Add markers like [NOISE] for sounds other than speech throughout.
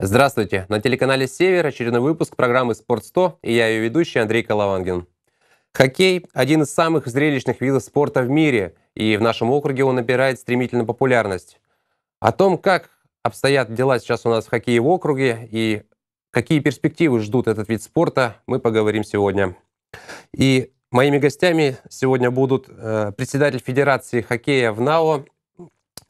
Здравствуйте! На телеканале «Север» очередной выпуск программы «Спорт-100» и я ее ведущий Андрей Калавангин. Хоккей – один из самых зрелищных видов спорта в мире, и в нашем округе он набирает стремительную популярность. О том, как обстоят дела сейчас у нас в хоккее в округе и какие перспективы ждут этот вид спорта, мы поговорим сегодня. И моими гостями сегодня будут э, председатель Федерации хоккея в НАО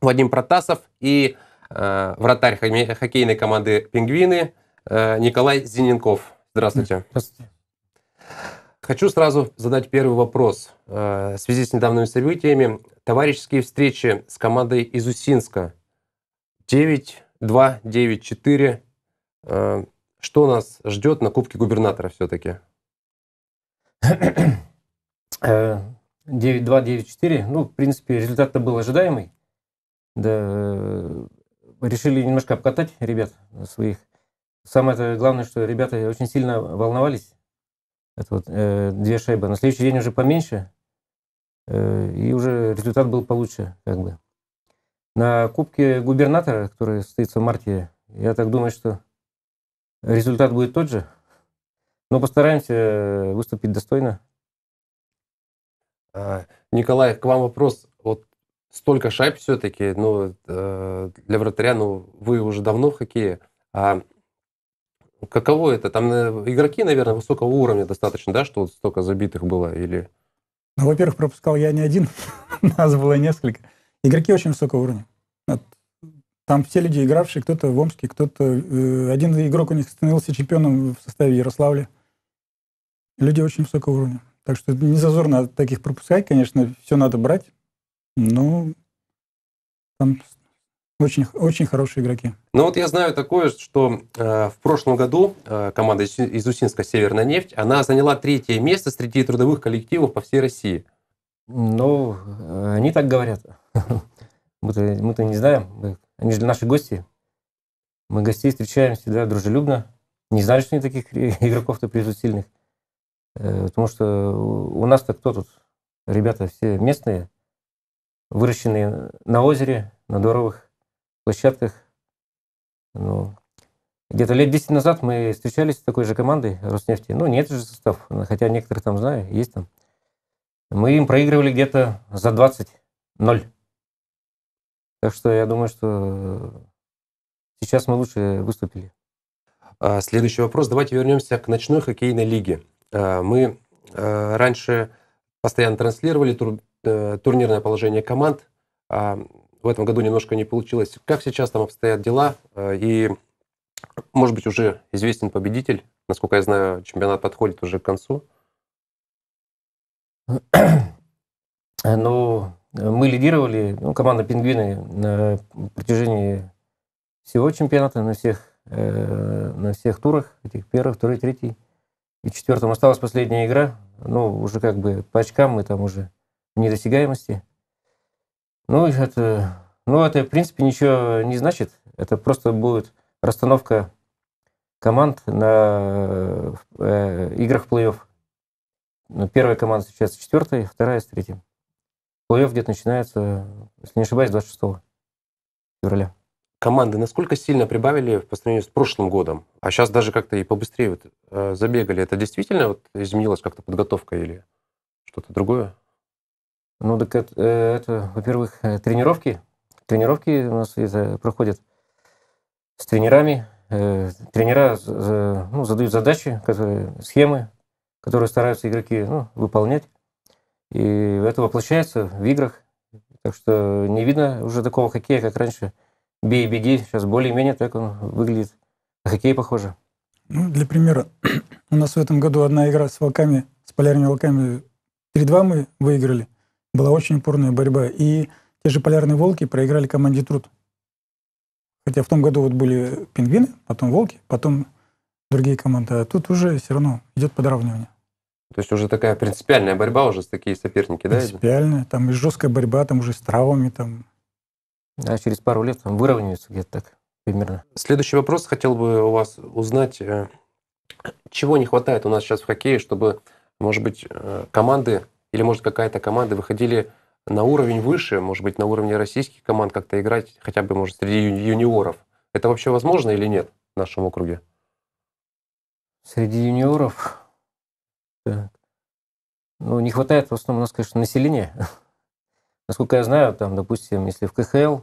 Вадим Протасов и Э, вратарь хоккейной команды «Пингвины» э, Николай Зиненков. Здравствуйте. Здравствуйте. Хочу сразу задать первый вопрос. Э, в связи с недавними событиями, товарищеские встречи с командой из Усинска 9-2-9-4. Что нас ждет на Кубке губернатора все-таки? 9-2-9-4. Ну, в принципе, результат был ожидаемый. Да, решили немножко обкатать ребят своих. Самое главное, что ребята очень сильно волновались. Это вот э, две шайбы. На следующий день уже поменьше, э, и уже результат был получше, как бы. На Кубке губернатора, который состоится в марте, я так думаю, что результат будет тот же, но постараемся э, выступить достойно. А, Николай, к вам вопрос столько шайб все-таки, ну, э, для вратаря, ну, вы уже давно в хоккее, а каково это? Там э, игроки, наверное, высокого уровня достаточно, да, что вот столько забитых было или... Ну, во-первых, пропускал я не один, [LAUGHS] нас было несколько. Игроки очень высокого уровня. Там все люди игравшие, кто-то в Омске, кто-то... Э, один игрок у них становился чемпионом в составе Ярославля. Люди очень высокого уровня. Так что не зазорно таких пропускать, конечно, все надо брать. Ну, там очень, очень хорошие игроки. Ну вот я знаю такое, что э, в прошлом году э, команда из, Усинска «Северная нефть», она заняла третье место среди трудовых коллективов по всей России. Ну, они так говорят. [LAUGHS] Мы-то, мы-то не знаем. они же наши гости. Мы гостей встречаем всегда дружелюбно. Не знали, что они таких [LAUGHS] игроков-то призусильных. Э, потому что у нас-то кто тут? Ребята все местные выращенные на озере, на дворовых площадках. Ну, где-то лет 10 назад мы встречались с такой же командой Роснефти. Ну, не этот же состав, хотя некоторых там знаю, есть там. Мы им проигрывали где-то за 20-0. Так что я думаю, что сейчас мы лучше выступили. А, следующий вопрос. Давайте вернемся к ночной хоккейной лиге. А, мы а, раньше постоянно транслировали Э, турнирное положение команд. А, в этом году немножко не получилось. Как сейчас там обстоят дела? Э, и, может быть, уже известен победитель? Насколько я знаю, чемпионат подходит уже к концу. [CLEARS THROAT] Ну, мы лидировали, ну, команда «Пингвины» на протяжении всего чемпионата, на всех, э, на всех турах, этих первых, второй, третий и четвертом. Осталась последняя игра, ну, уже как бы по очкам мы там уже недосягаемости. Ну, это, ну, это, в принципе, ничего не значит. Это просто будет расстановка команд на э, играх плей-офф. Ну, первая команда сейчас с четвертой, вторая с третьей. Плей-офф где-то начинается, если не ошибаюсь, 26 февраля. Команды насколько сильно прибавили по сравнению с прошлым годом? А сейчас даже как-то и побыстрее вот, э, забегали. Это действительно вот изменилась как-то подготовка или что-то другое? Ну, так это, э, это во-первых, э, тренировки. Тренировки у нас проходят с тренерами. Э, тренера ну, задают задачи, которые, схемы, которые стараются игроки ну, выполнять. И это воплощается в играх. Так что не видно уже такого хоккея, как раньше. Бей, беги. Сейчас более-менее так он выглядит. На хоккей похоже. Ну, для примера, [CLEARS THROAT] у нас в этом году одна игра с волками, с полярными волками 3-2 мы выиграли – была очень упорная борьба. И те же «Полярные волки» проиграли команде «Труд». Хотя в том году вот были «Пингвины», потом «Волки», потом другие команды. А тут уже все равно идет подравнивание. То есть уже такая принципиальная борьба, уже с такие соперники, да? Принципиальная, там и жесткая борьба, там уже с травами там. А через пару лет там выравниваются где-то так примерно. Следующий вопрос хотел бы у вас узнать, э, чего не хватает у нас сейчас в хоккее, чтобы, может быть, э, команды или, может, какая-то команда выходили на уровень выше, может быть, на уровне российских команд как-то играть, хотя бы, может, среди ю- юниоров. Это вообще возможно или нет в нашем округе? Среди юниоров? Ну, не хватает в основном у нас, конечно, населения. [LAUGHS] Насколько я знаю, там, допустим, если в КХЛ,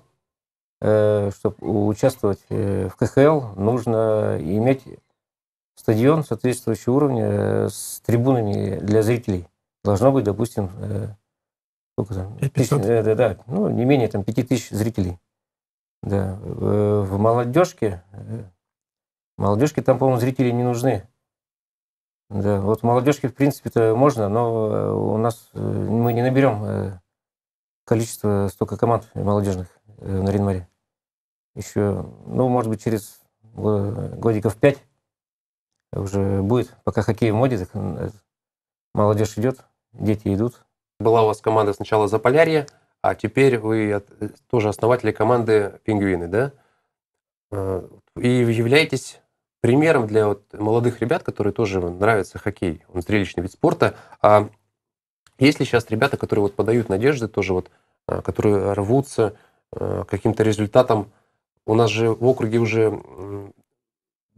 э, чтобы участвовать э, в КХЛ, нужно иметь стадион соответствующего уровня э, с трибунами для зрителей должно быть, допустим, э, сколько там? 500? Тысяч, э, да, да, ну, не менее там 5 тысяч зрителей. Да. Э, в молодежке, э, молодежке там, по-моему, зрители не нужны. Да, вот молодежке, в принципе-то, можно, но у нас мы не наберем количество столько команд молодежных на Ринмаре. Еще, ну, может быть, через годиков пять уже будет. Пока хоккей в моде, так молодежь идет, Дети идут. Была у вас команда сначала за Заполярье, а теперь вы э, тоже основатели команды «Пингвины», да? А, и являетесь примером для вот молодых ребят, которые тоже нравится хоккей. Он зрелищный вид спорта. А есть ли сейчас ребята, которые вот подают надежды, тоже вот, а, которые рвутся а, каким-то результатом, У нас же в округе уже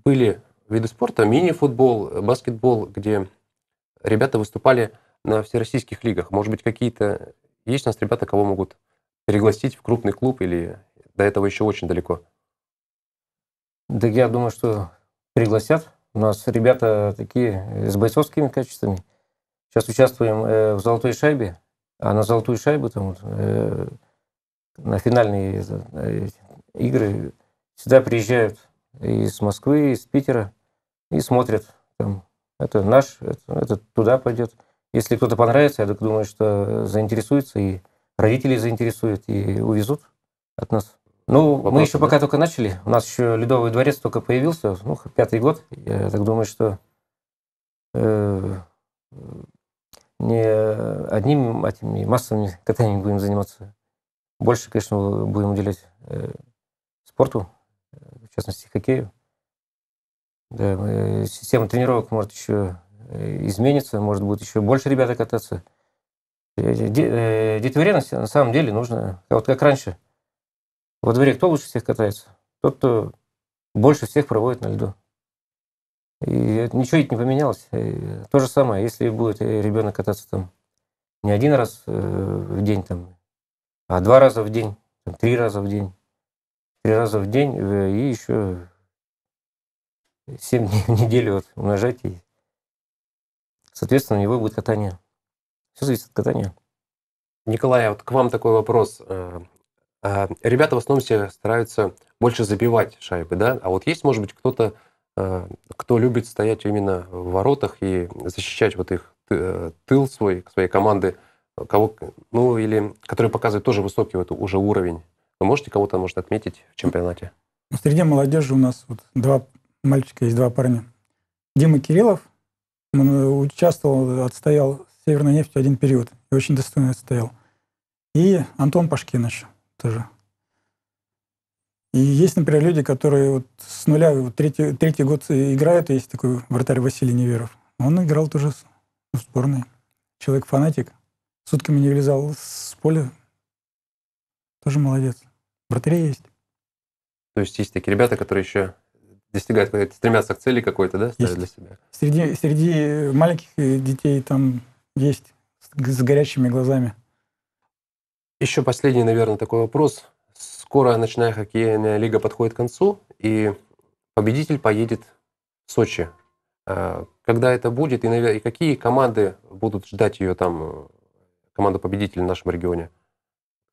были виды спорта, мини-футбол, э, баскетбол, где ребята выступали на всероссийских лигах? Может быть, какие-то... Есть у нас ребята, кого могут пригласить в крупный клуб или до этого еще очень далеко? Да я думаю, что пригласят. У нас ребята такие с бойцовскими качествами. Сейчас участвуем э, в «Золотой шайбе», а на «Золотую шайбу» там, э, на финальные э, игры всегда приезжают из Москвы, из Питера и смотрят там. Это наш, это, это туда пойдет. Если кто-то понравится, я думаю, что заинтересуется, и родители заинтересуют, и увезут от нас. Ну, Вопрос, мы еще да? пока только начали. У нас еще Ледовый дворец только появился, ну, пятый год. Я так думаю, что э, не одним этими а массовыми [LAUGHS] катаниями будем заниматься. Больше, конечно, будем уделять э, спорту, э, в частности, хоккею. Да, мы, э, система тренировок может еще изменится, может, будет еще больше ребята кататься. Э, э, э, Детворенность а на самом деле нужно, а вот как раньше, во дворе кто лучше всех катается? Тот, кто больше всех проводит на льду. И ничего ведь не поменялось. то же самое, если будет ребенок кататься там не один раз в день, там, а два раза в день, там, три раза в день, три раза в день и еще семь [LAUGHS] дней в неделю вот умножать и Соответственно, у него будет катание. Все зависит от катания. Николай, а вот к вам такой вопрос. Э, а ребята в основном все стараются больше забивать шайбы, да? А вот есть, может быть, кто-то, э, кто любит стоять именно в воротах и защищать вот их э, тыл свой, своей команды, кого, ну, или который показывает тоже высокий вот уже уровень. Вы можете кого-то, может, отметить в чемпионате? Среди молодежи у нас вот два мальчика есть, два парня. Дима Кириллов – ну, участвовал, отстоял Северной нефтью один период. И очень достойно отстоял. И Антон Пашкиныч тоже. И есть, например, люди, которые вот с нуля вот третий, третий год играют. Есть такой вратарь Василий Неверов. Он играл тоже ну, в сборной. Человек-фанатик. Сутками не вылезал с поля. Тоже молодец. Вратарей есть. То есть есть такие ребята, которые еще достигают, стремятся к цели какой-то, да, ставят для себя. Среди, среди маленьких э, детей там есть с горящими глазами. Еще последний, наверное, такой вопрос. Скоро ночная хоккейная лига подходит к концу, и победитель поедет в Сочи. А, когда это будет, и, и какие команды будут ждать ее там, э, команду победителя в нашем регионе?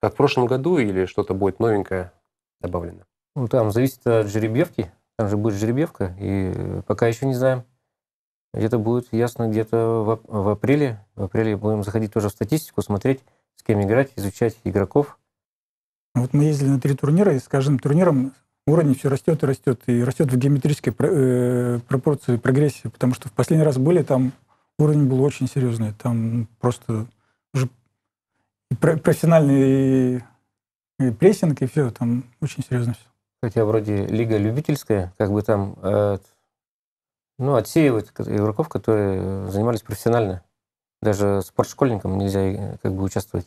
Как в прошлом году или что-то будет новенькое добавлено? Ну, там зависит от жеребьевки, там же будет жеребьевка, и пока еще не знаем. Это будет ясно где-то в, в апреле. В апреле будем заходить тоже в статистику, смотреть, с кем играть, изучать игроков. Вот мы ездили на три турнира, и с каждым турниром уровень все растет и растет, и растет в геометрической э, пропорции прогрессии, потому что в последний раз были, там уровень был очень серьезный, там просто уже профессиональный прессинг, и все, там очень серьезно все хотя вроде лига любительская, как бы там э, ну, отсеивает игроков, которые занимались профессионально. Даже спортшкольникам нельзя э, как бы участвовать.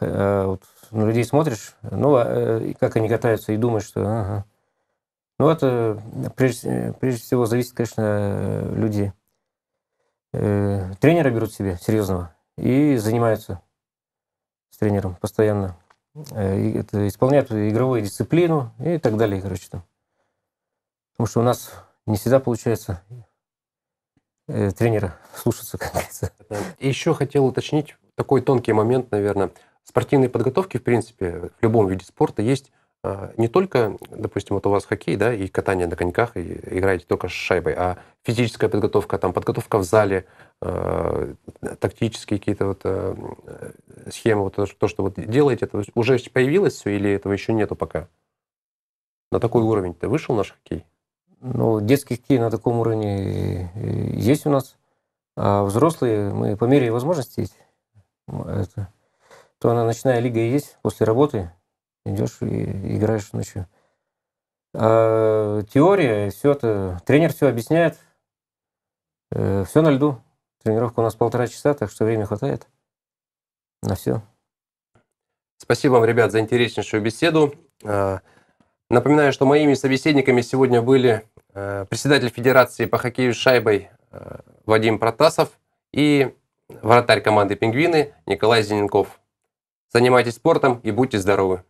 А вот на людей смотришь, ну, а, э, как они катаются, и думаешь, что ага. Ну, это прежде, прежде всего зависит, конечно, людей. тренера берут себе серьезного и занимаются с тренером постоянно. Э, это, исполняют игровую дисциплину и так далее, короче, там. Потому что у нас не всегда получается э, тренера слушаться, [LAUGHS] как говорится. Еще хотел уточнить такой тонкий момент, наверное. Спортивной подготовки, в принципе, в любом виде спорта есть а, не только, допустим, вот у вас хоккей, да, и катание на коньках, и играете только с шайбой, а физическая подготовка, там, подготовка в зале, э, тактические какие-то вот э, схемы, вот то, что вот делаете, это уже появилось все или этого еще нету пока? На такой уровень ты вышел наш хоккей? Ну, детский хоккей на таком уровне э, есть у нас, а взрослые мы по мере возможностей, это, то она ночная лига есть после работы, идешь и играешь ночью. А теория, все это, тренер все объясняет, э, все на льду. Тренировка у нас полтора часа, так что время хватает на все. Спасибо вам, ребят, за интереснейшую беседу. А, напоминаю, что моими собеседниками сегодня были э, председатель Федерации по хоккею с шайбой э, Вадим Протасов и вратарь команды «Пингвины» Николай Зеленков. Занимайтесь спортом и будьте здоровы!